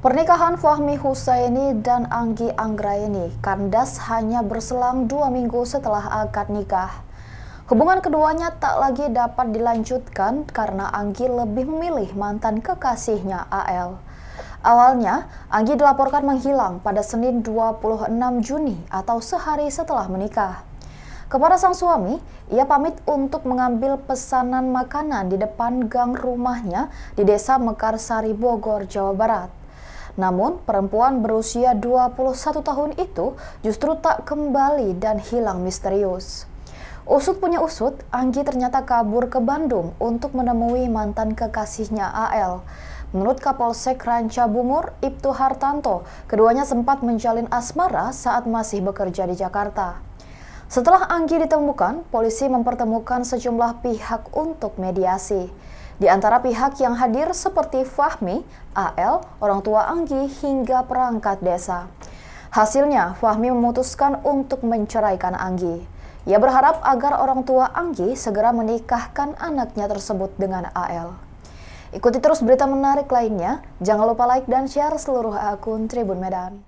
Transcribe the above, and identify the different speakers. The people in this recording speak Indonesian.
Speaker 1: Pernikahan Fahmi Husaini dan Anggi Anggraini kandas hanya berselang dua minggu setelah akad nikah. Hubungan keduanya tak lagi dapat dilanjutkan karena Anggi lebih memilih mantan kekasihnya AL. Awalnya, Anggi dilaporkan menghilang pada Senin 26 Juni atau sehari setelah menikah. Kepada sang suami, ia pamit untuk mengambil pesanan makanan di depan gang rumahnya di desa Mekarsari, Bogor, Jawa Barat. Namun, perempuan berusia 21 tahun itu justru tak kembali dan hilang misterius. Usut punya usut, Anggi ternyata kabur ke Bandung untuk menemui mantan kekasihnya AL. Menurut Kapolsek Ranca Bungur, Ibtu Hartanto, keduanya sempat menjalin asmara saat masih bekerja di Jakarta. Setelah Anggi ditemukan, polisi mempertemukan sejumlah pihak untuk mediasi. Di antara pihak yang hadir seperti Fahmi, AL, orang tua Anggi, hingga perangkat desa. Hasilnya, Fahmi memutuskan untuk menceraikan Anggi. Ia berharap agar orang tua Anggi segera menikahkan anaknya tersebut dengan AL. Ikuti terus berita menarik lainnya. Jangan lupa like dan share seluruh akun Tribun Medan.